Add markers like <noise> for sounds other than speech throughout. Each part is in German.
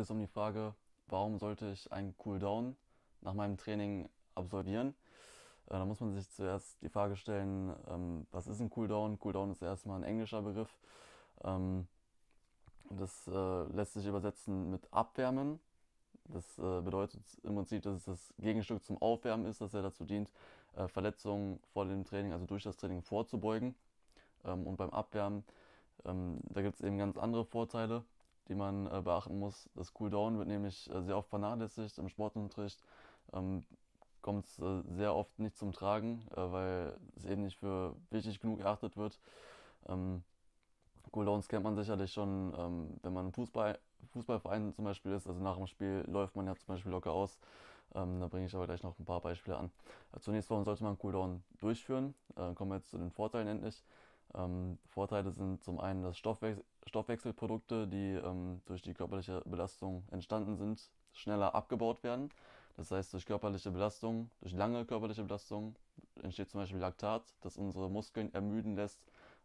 geht es um die Frage, warum sollte ich einen Cooldown nach meinem Training absolvieren? Äh, da muss man sich zuerst die Frage stellen, ähm, was ist ein Cooldown? Cooldown ist erstmal ein englischer Begriff. Ähm, das äh, lässt sich übersetzen mit Abwärmen. Das äh, bedeutet im Prinzip, dass es das Gegenstück zum Aufwärmen ist, dass er dazu dient, Verletzungen vor dem Training, also durch das Training vorzubeugen. Ähm, und beim Abwärmen, da gibt es eben ganz andere Vorteile die man äh, beachten muss. Das Cooldown wird nämlich äh, sehr oft vernachlässigt. Im Sportunterricht ähm, kommt es äh, sehr oft nicht zum Tragen, äh, weil es eben nicht für wichtig genug erachtet wird. Ähm, Cooldowns kennt man sicherlich schon, ähm, wenn man Fußball, Fußballverein zum Beispiel ist. Also nach dem Spiel läuft man ja zum Beispiel locker aus. Ähm, da bringe ich aber gleich noch ein paar Beispiele an. Äh, zunächst warum sollte man Cooldown durchführen. Äh, kommen wir jetzt zu den Vorteilen endlich. Ähm, Vorteile sind zum einen, dass Stoffwech Stoffwechselprodukte, die ähm, durch die körperliche Belastung entstanden sind, schneller abgebaut werden. Das heißt, durch körperliche Belastung, durch lange körperliche Belastung entsteht zum Beispiel Laktat, das unsere Muskeln ermüden lässt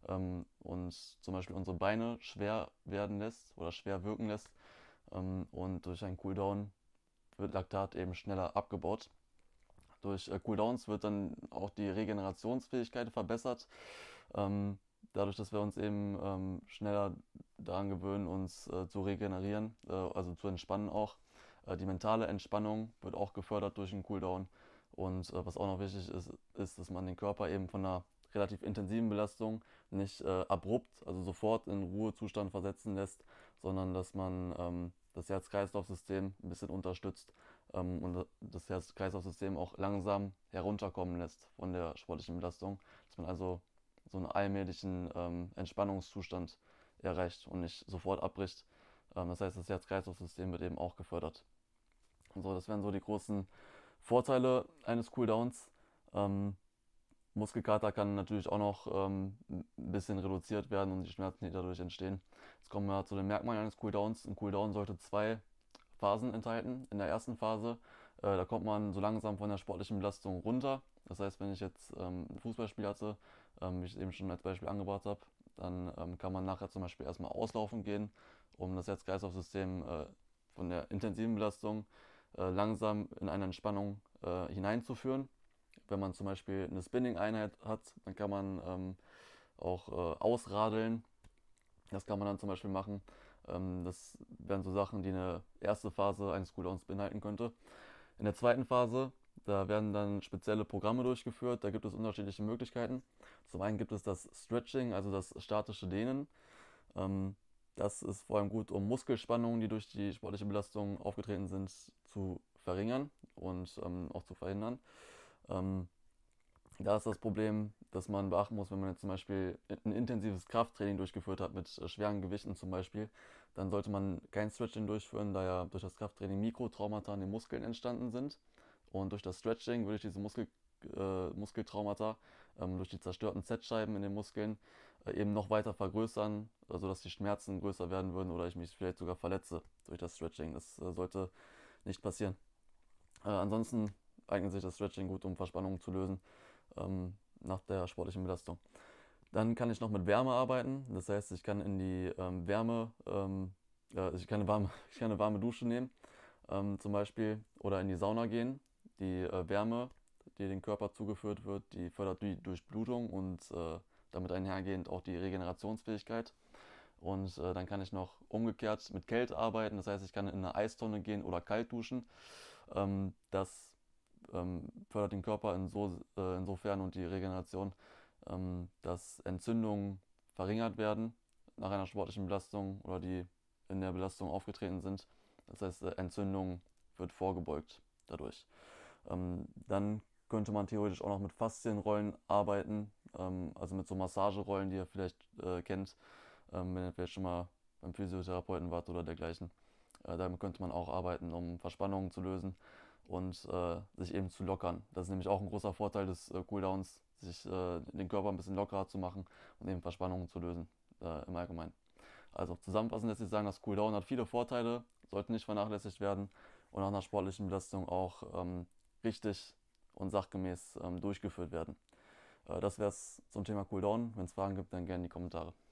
ähm, und zum Beispiel unsere Beine schwer werden lässt oder schwer wirken lässt. Ähm, und durch einen Cooldown wird Laktat eben schneller abgebaut. Durch äh, Cooldowns wird dann auch die Regenerationsfähigkeit verbessert. Ähm, dadurch, dass wir uns eben ähm, schneller daran gewöhnen, uns äh, zu regenerieren, äh, also zu entspannen auch. Äh, die mentale Entspannung wird auch gefördert durch den Cooldown. Und äh, was auch noch wichtig ist, ist, dass man den Körper eben von einer relativ intensiven Belastung nicht äh, abrupt, also sofort in Ruhezustand versetzen lässt, sondern dass man ähm, das Herz-Kreislauf-System ein bisschen unterstützt ähm, und das Herz-Kreislauf-System auch langsam herunterkommen lässt von der sportlichen Belastung, dass man also so einen allmählichen ähm, Entspannungszustand erreicht und nicht sofort abbricht. Ähm, das heißt, das Herz-Kreislauf-System wird eben auch gefördert. Und so, das wären so die großen Vorteile eines Cooldowns. Ähm, Muskelkater kann natürlich auch noch ähm, ein bisschen reduziert werden und die Schmerzen, die dadurch entstehen. Jetzt kommen wir zu den Merkmalen eines Cooldowns. Ein Cooldown sollte zwei Phasen enthalten. In der ersten Phase äh, da kommt man so langsam von der sportlichen Belastung runter. Das heißt, wenn ich jetzt ähm, ein Fußballspiel hatte, ähm, wie ich es eben schon als Beispiel angebracht habe, dann ähm, kann man nachher zum Beispiel erstmal auslaufen gehen, um das Herz-Kreislauf-System äh, von der intensiven Belastung äh, langsam in eine Entspannung äh, hineinzuführen. Wenn man zum Beispiel eine Spinning-Einheit hat, dann kann man ähm, auch äh, ausradeln. Das kann man dann zum Beispiel machen. Ähm, das wären so Sachen, die eine erste Phase eines Cooldown-Spin halten könnte. In der zweiten Phase, da werden dann spezielle Programme durchgeführt, da gibt es unterschiedliche Möglichkeiten. Zum einen gibt es das Stretching, also das statische Dehnen. Ähm, das ist vor allem gut, um Muskelspannungen, die durch die sportliche Belastung aufgetreten sind, zu verringern und ähm, auch zu verhindern. Ähm, da ist das Problem, dass man beachten muss, wenn man jetzt zum Beispiel ein intensives Krafttraining durchgeführt hat, mit äh, schweren Gewichten zum Beispiel, dann sollte man kein Stretching durchführen, da ja durch das Krafttraining Mikrotraumata an den Muskeln entstanden sind. Und durch das Stretching würde ich diese Muskel, äh, Muskeltraumata ähm, durch die zerstörten Z-Scheiben in den Muskeln äh, eben noch weiter vergrößern, sodass also die Schmerzen größer werden würden oder ich mich vielleicht sogar verletze durch das Stretching. Das äh, sollte nicht passieren. Äh, ansonsten eignet sich das Stretching gut, um Verspannungen zu lösen ähm, nach der sportlichen Belastung. Dann kann ich noch mit Wärme arbeiten. Das heißt, ich kann in die ähm, Wärme, äh, ich, kann eine warme, <laughs> ich kann eine warme Dusche nehmen ähm, zum Beispiel oder in die Sauna gehen. Die äh, Wärme, die dem Körper zugeführt wird, die fördert die Durchblutung und äh, damit einhergehend auch die Regenerationsfähigkeit. Und äh, dann kann ich noch umgekehrt mit Kälte arbeiten. Das heißt, ich kann in eine Eistonne gehen oder kalt duschen. Ähm, das ähm, fördert den Körper in so, äh, insofern und die Regeneration, ähm, dass Entzündungen verringert werden nach einer sportlichen Belastung oder die in der Belastung aufgetreten sind. Das heißt, äh, Entzündung wird vorgebeugt dadurch. Ähm, dann könnte man theoretisch auch noch mit Faszienrollen arbeiten, ähm, also mit so Massagerollen, die ihr vielleicht äh, kennt, ähm, wenn ihr vielleicht schon mal beim Physiotherapeuten wart oder dergleichen. Äh, damit könnte man auch arbeiten, um Verspannungen zu lösen und äh, sich eben zu lockern. Das ist nämlich auch ein großer Vorteil des äh, Cooldowns, sich äh, den Körper ein bisschen lockerer zu machen und eben Verspannungen zu lösen äh, im Allgemeinen. Also zusammenfassend lässt sich sagen, das Cooldown hat viele Vorteile, sollte nicht vernachlässigt werden und nach einer sportlichen Belastung auch ähm, richtig und sachgemäß ähm, durchgeführt werden. Äh, das wäre es zum Thema Cooldown. Wenn es Fragen gibt, dann gerne in die Kommentare.